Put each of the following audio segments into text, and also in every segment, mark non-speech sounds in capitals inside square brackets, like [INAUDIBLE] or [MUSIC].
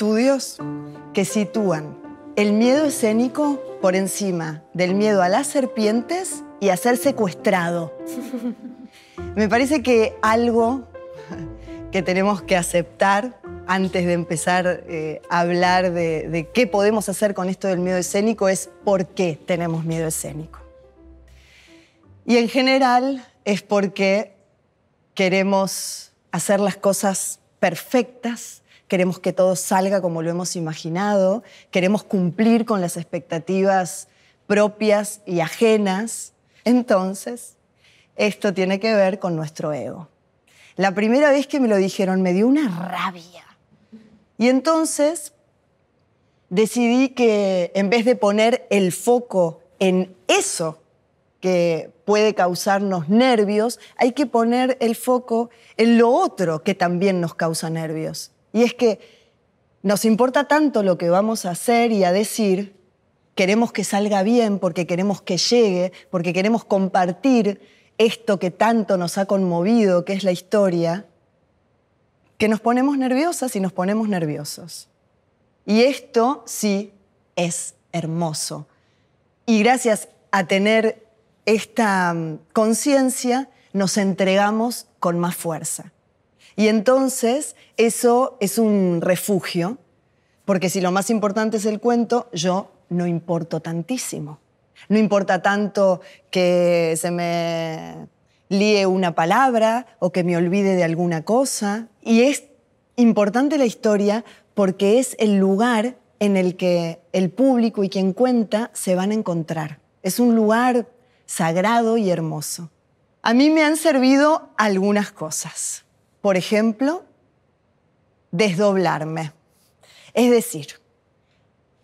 estudios que sitúan el miedo escénico por encima del miedo a las serpientes y a ser secuestrado. [LAUGHS] Me parece que algo [LAUGHS] que tenemos que aceptar antes de empezar a eh, hablar de, de qué podemos hacer con esto del miedo escénico es por qué tenemos miedo escénico. Y en general es porque queremos hacer las cosas perfectas queremos que todo salga como lo hemos imaginado, queremos cumplir con las expectativas propias y ajenas. Entonces, esto tiene que ver con nuestro ego. La primera vez que me lo dijeron me dio una rabia. Y entonces decidí que en vez de poner el foco en eso que puede causarnos nervios, hay que poner el foco en lo otro que también nos causa nervios. Y es que nos importa tanto lo que vamos a hacer y a decir, queremos que salga bien porque queremos que llegue, porque queremos compartir esto que tanto nos ha conmovido, que es la historia, que nos ponemos nerviosas y nos ponemos nerviosos. Y esto sí es hermoso. Y gracias a tener esta mm, conciencia, nos entregamos con más fuerza. Y entonces eso es un refugio, porque si lo más importante es el cuento, yo no importo tantísimo. No importa tanto que se me líe una palabra o que me olvide de alguna cosa. Y es importante la historia porque es el lugar en el que el público y quien cuenta se van a encontrar. Es un lugar sagrado y hermoso. A mí me han servido algunas cosas por ejemplo, desdoblarme. Es decir,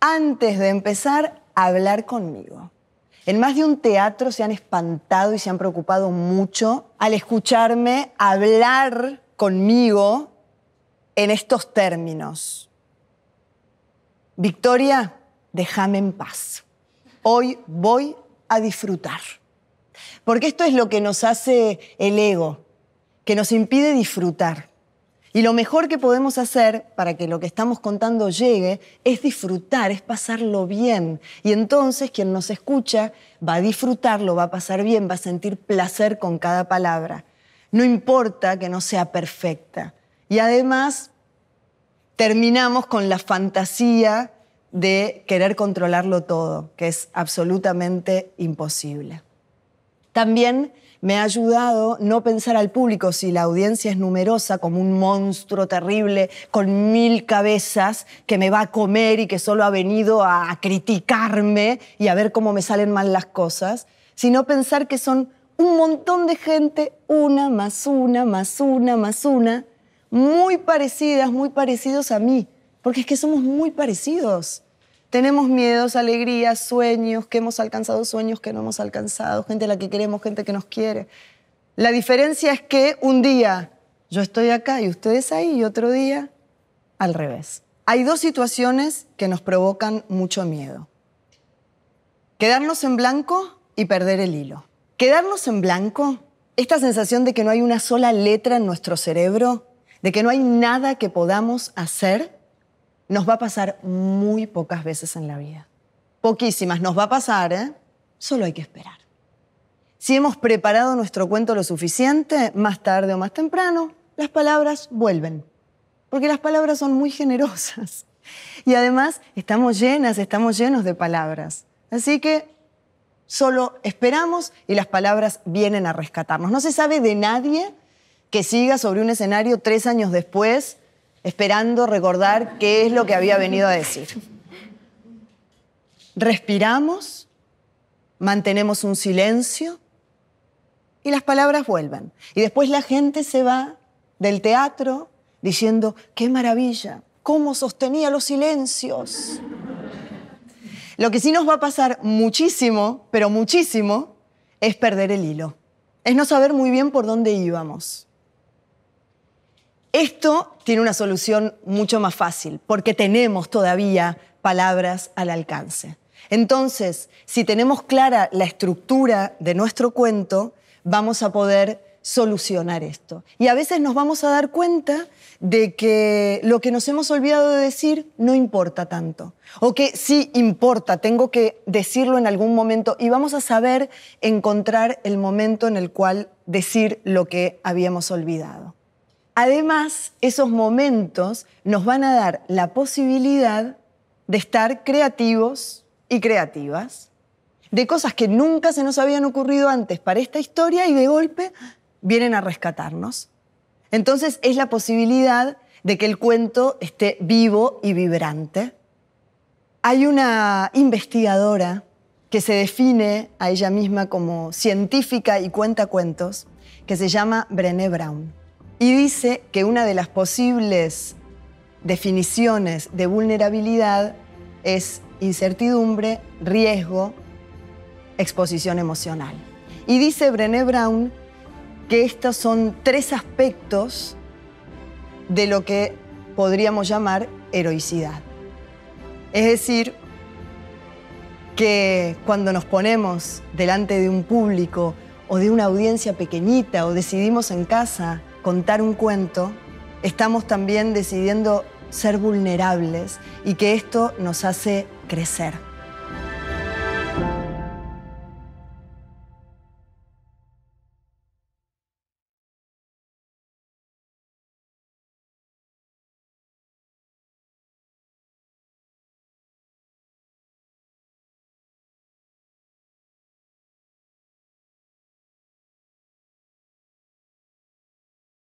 antes de empezar a hablar conmigo. En más de un teatro se han espantado y se han preocupado mucho al escucharme hablar conmigo en estos términos. Victoria, déjame en paz. Hoy voy a disfrutar. Porque esto es lo que nos hace el ego, que nos impide disfrutar. Y lo mejor que podemos hacer para que lo que estamos contando llegue es disfrutar, es pasarlo bien. Y entonces quien nos escucha va a disfrutarlo, va a pasar bien, va a sentir placer con cada palabra. No importa que no sea perfecta. Y además terminamos con la fantasía de querer controlarlo todo, que es absolutamente imposible. También me ha ayudado no pensar al público si la audiencia es numerosa como un monstruo terrible con mil cabezas que me va a comer y que solo ha venido a criticarme y a ver cómo me salen mal las cosas, sino pensar que son un montón de gente, una más una, más una, más una, muy parecidas, muy parecidos a mí, porque es que somos muy parecidos. Tenemos miedos, alegrías, sueños, que hemos alcanzado sueños que no hemos alcanzado, gente a la que queremos, gente que nos quiere. La diferencia es que un día yo estoy acá y ustedes ahí y otro día al revés. Hay dos situaciones que nos provocan mucho miedo. Quedarnos en blanco y perder el hilo. Quedarnos en blanco, esta sensación de que no hay una sola letra en nuestro cerebro, de que no hay nada que podamos hacer, nos va a pasar muy pocas veces en la vida. Poquísimas nos va a pasar, ¿eh? Solo hay que esperar. Si hemos preparado nuestro cuento lo suficiente, más tarde o más temprano, las palabras vuelven. Porque las palabras son muy generosas. Y además estamos llenas, estamos llenos de palabras. Así que solo esperamos y las palabras vienen a rescatarnos. No se sabe de nadie que siga sobre un escenario tres años después esperando recordar qué es lo que había venido a decir. Respiramos, mantenemos un silencio y las palabras vuelven. Y después la gente se va del teatro diciendo, qué maravilla, cómo sostenía los silencios. Lo que sí nos va a pasar muchísimo, pero muchísimo, es perder el hilo. Es no saber muy bien por dónde íbamos. Esto tiene una solución mucho más fácil, porque tenemos todavía palabras al alcance. Entonces, si tenemos clara la estructura de nuestro cuento, vamos a poder solucionar esto. Y a veces nos vamos a dar cuenta de que lo que nos hemos olvidado de decir no importa tanto. O que sí importa, tengo que decirlo en algún momento y vamos a saber encontrar el momento en el cual decir lo que habíamos olvidado. Además, esos momentos nos van a dar la posibilidad de estar creativos y creativas, de cosas que nunca se nos habían ocurrido antes para esta historia y de golpe vienen a rescatarnos. Entonces es la posibilidad de que el cuento esté vivo y vibrante. Hay una investigadora que se define a ella misma como científica y cuenta cuentos, que se llama Brené Brown. Y dice que una de las posibles definiciones de vulnerabilidad es incertidumbre, riesgo, exposición emocional. Y dice Brené Brown que estos son tres aspectos de lo que podríamos llamar heroicidad. Es decir, que cuando nos ponemos delante de un público o de una audiencia pequeñita o decidimos en casa contar un cuento, estamos también decidiendo ser vulnerables y que esto nos hace crecer.